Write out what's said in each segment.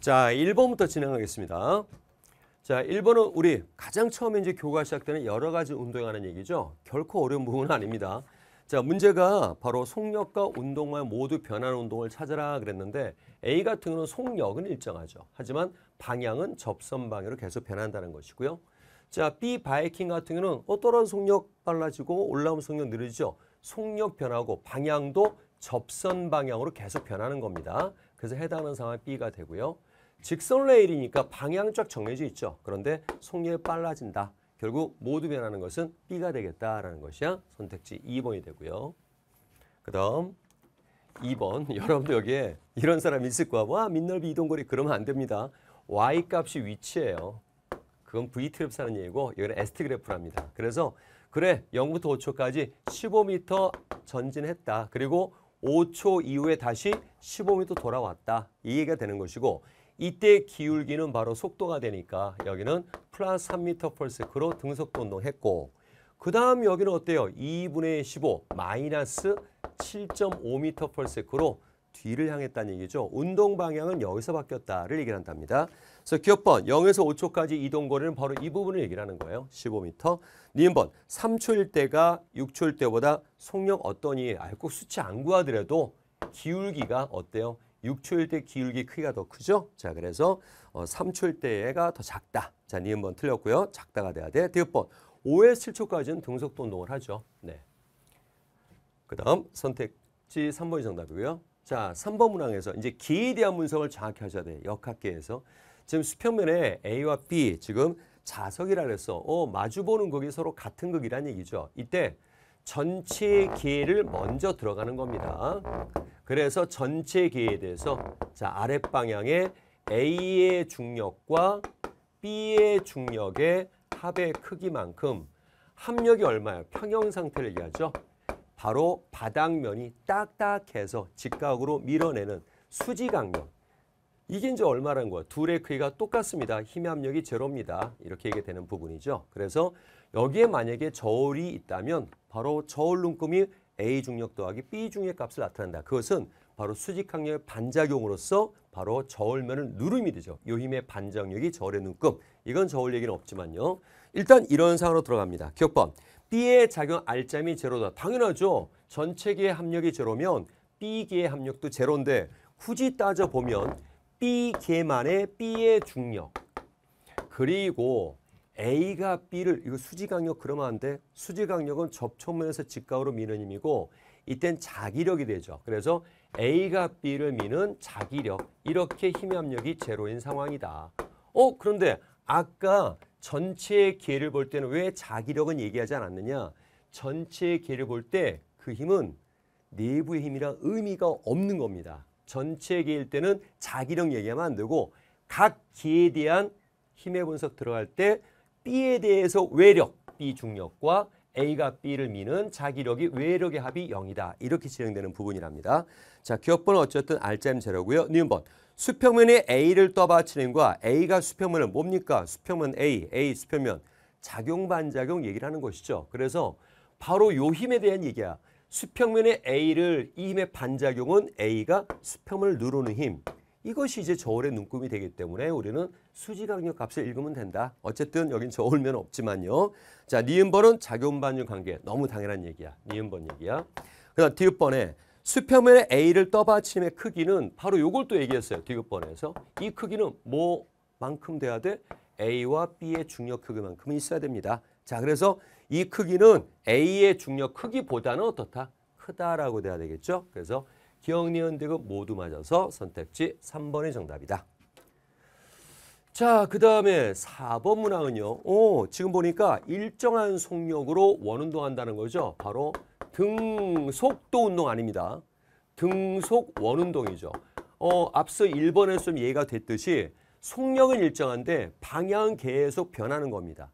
자, 1번부터 진행하겠습니다. 자, 1번은 우리 가장 처음에 이제 교과 시작되는 여러 가지 운동에 관한 얘기죠. 결코 어려운 부분은 아닙니다. 자, 문제가 바로 속력과 운동만 모두 변하는 운동을 찾으라 그랬는데 A 같은 경우는 속력은 일정하죠. 하지만 방향은 접선 방향으로 계속 변한다는 것이고요. 자, B 바이킹 같은 경우는 어떠한 속력 빨라지고 올라오면 속력 느려죠 속력 변하고 방향도 접선 방향으로 계속 변하는 겁니다. 그래서 해당하는 상황 B가 되고요. 직선 레일이니까 방향 쫙 정해져 있죠. 그런데 속력이 빨라진다. 결국 모두 변하는 것은 B가 되겠다라는 것이야. 선택지 2번이 되고요. 그 다음 2번 여러분도 여기에 이런 사람 있을 거야. 와 민넓이 이동거리 그러면 안 됩니다. Y값이 위치예요. 그건 V트랩 사는 얘기고 여기는 ST 그래프랍니다. 그래서 그래 0부터 5초까지 15m 전진했다. 그리고 5초 이후에 다시 15m 돌아왔다. 이해가 되는 것이고 이때 기울기는 바로 속도가 되니까 여기는 플러스 3m 퍼세크로 등속도 운동했고 그 다음 여기는 어때요? 2분의 15 마이너스 7.5m 퍼세크로 뒤를 향했다는 얘기죠. 운동 방향은 여기서 바뀌었다를 얘기를 한답니다. 그래서 기억번 0에서 5초까지 이동 거리는 바로 이 부분을 얘기를 하는 거예요. 15m. 니은번 3초일 때가 6초일 때보다 속력 어떠니 알곡 아, 수치 안 구하더라도 기울기가 어때요? 6초일 때기울기 크기가 더 크죠? 자, 그래서 어, 3초일 때가 더 작다. 자, 니은번 틀렸고요. 작다가 돼야 돼. 대읍번 5에서 7초까지는 등속도 운동을 하죠. 네. 그 다음 선택지 3번이 정답이고요. 자, 3번 문항에서 이제 기에 대한 분석을 정확히 하셔야 돼 역학계에서. 지금 수평면에 A와 B, 지금 자석이라 그래서 어, 마주보는 극이 서로 같은 극이란 얘기죠. 이때 전체 기를 먼저 들어가는 겁니다. 그래서 전체 기에 대해서 자 아랫방향에 A의 중력과 B의 중력의 합의 크기만큼 합력이 얼마예요? 평형 상태를 얘기하죠. 바로 바닥면이 딱딱해서 직각으로 밀어내는 수직강력. 이게 이제 얼마라는 거야? 둘의 크기가 똑같습니다. 힘의 합력이 제로입니다. 이렇게 얘기되는 부분이죠. 그래서 여기에 만약에 저울이 있다면 바로 저울 눈금이 A 중력 더하기 B 중력 값을 나타낸다. 그것은 바로 수직항력의 반작용으로서 바로 저울면을 누름이 되죠. 요 힘의 반작력이 저울의 눈금. 이건 저울 얘기는 없지만요. 일단 이런 상황으로 들어갑니다. 기억법. B의 작용 R점이 제로다. 당연하죠. 전체기의 합력이 제로면 B기의 합력도 제로인데 굳이 따져보면 B기만의 B의 중력 그리고 A가 B를 이거 수지강력 그러면 안 돼. 수지강력은 접촉면에서 직각으로 미는 힘이고 이땐 자기력이 되죠. 그래서 A가 B를 미는 자기력 이렇게 힘의 압력이 제로인 상황이다. 어 그런데 아까 전체의 기회를 볼 때는 왜 자기력은 얘기하지 않았느냐. 전체의 기회를 볼 때 그 힘은 내부의 힘이라 의미가 없는 겁니다. 전체 의 기일 때는 자기력 얘기하면 안 되고 각 기에 대한 힘의 분석 들어갈 때 B에 대해서 외력, B 중력과 A가 B를 미는 자기력이 외력의 합이 0이다. 이렇게 진행되는 부분이랍니다. 자, 기업번호 어쨌든 알짜임 제로고요. 니은번 네 수평면에 A를 떠받치는 과 A가 수평면은 뭡니까? 수평면 A, A 수평면 작용 반작용 얘기를 하는 것이죠. 그래서 바로 요 힘에 대한 얘기야. 수평면에 A를 이 힘의 반작용은 A가 수평을 누르는 힘. 이것이 이제 저울의 눈금이 되기 때문에 우리는 수지강력 값을 읽으면 된다. 어쨌든 여긴 저울면 없지만요. 자, 니은번은 작용반율 관계. 너무 당연한 얘기야. 니은번 얘기야. 그다음 디귿번에 수평면의 A를 떠받침의 크기는 바로 요걸 또 얘기했어요. 디귿번에서. 이 크기는 뭐만큼 돼야 돼? A와 B의 중력 크기만큼은 있어야 됩니다. 자, 그래서 이 크기는 A의 중력 크기보다는 어떻다? 크다라고 돼야 되겠죠. 그래서 기억, 니은, 대급 모두 맞아서 선택지 3번이 정답이다. 자, 그 다음에 4번 문항은요. 오, 지금 보니까 일정한 속력으로 원운동한다는 거죠. 바로 등속도 운동 아닙니다. 등속 원운동이죠. 어, 앞서 1번에서 좀이가 됐듯이 속력은 일정한데 방향은 계속 변하는 겁니다.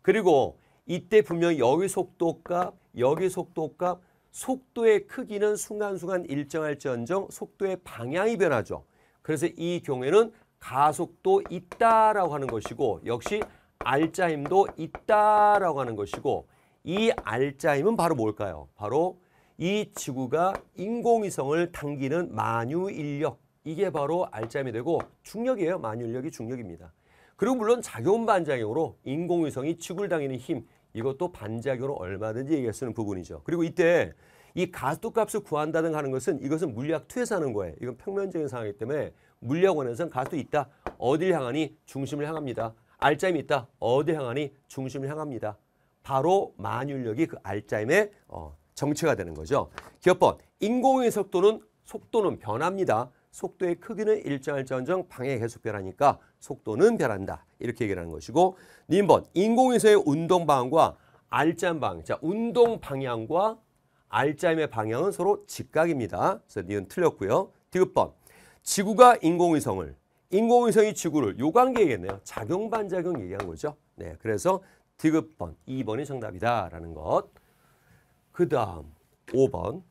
그리고 이때 분명 여기 속도값, 여기 속도값, 속도의 크기는 순간순간 일정할지언정 속도의 방향이 변하죠. 그래서 이 경우에는 가속도 있다라고 하는 것이고 역시 알짜임도 있다라고 하는 것이고 이 알짜임은 바로 뭘까요? 바로 이 지구가 인공위성을 당기는 만유인력 이게 바로 알짜임이 되고 중력이에요. 만유인력이 중력입니다. 그리고 물론 작용 반작용으로 인공위성이 지구를 당기는 힘 이것도 반작용으로 얼마든지 얘기할 수 있는 부분이죠. 그리고 이때 이 가스값을 구한다는 하는 것은 이것은 물리학 2에서 하는 거예요. 이건 평면적인 상황이기 때문에 물리학 원에서는 가스 도 있다. 어딜 향하니 중심을 향합니다. 알짜임이 있다. 어딜 향하니 중심을 향합니다. 바로 만유력이 그 알짜임의 어, 정체가 되는 거죠. 기업번 인공의 위 속도는 속도는 변합니다. 속도의 크기는 일정할지언정 방향이 계속 변하니까 속도는 변한다. 이렇게 얘기를 하는 것이고 니번 인공위성의 운동 방향과 알짜 방향. 자, 운동 방향과 알짜임의 방향은 서로 직각입니다. 그래서 니은 틀렸고요. 디귿번 지구가 인공위성을 인공위성이 지구를 요 관계 얘기했네요. 작용 반작용 얘기한 거죠. 네, 그래서 디귿번 2번이 정답이다라는 것. 그 다음 5번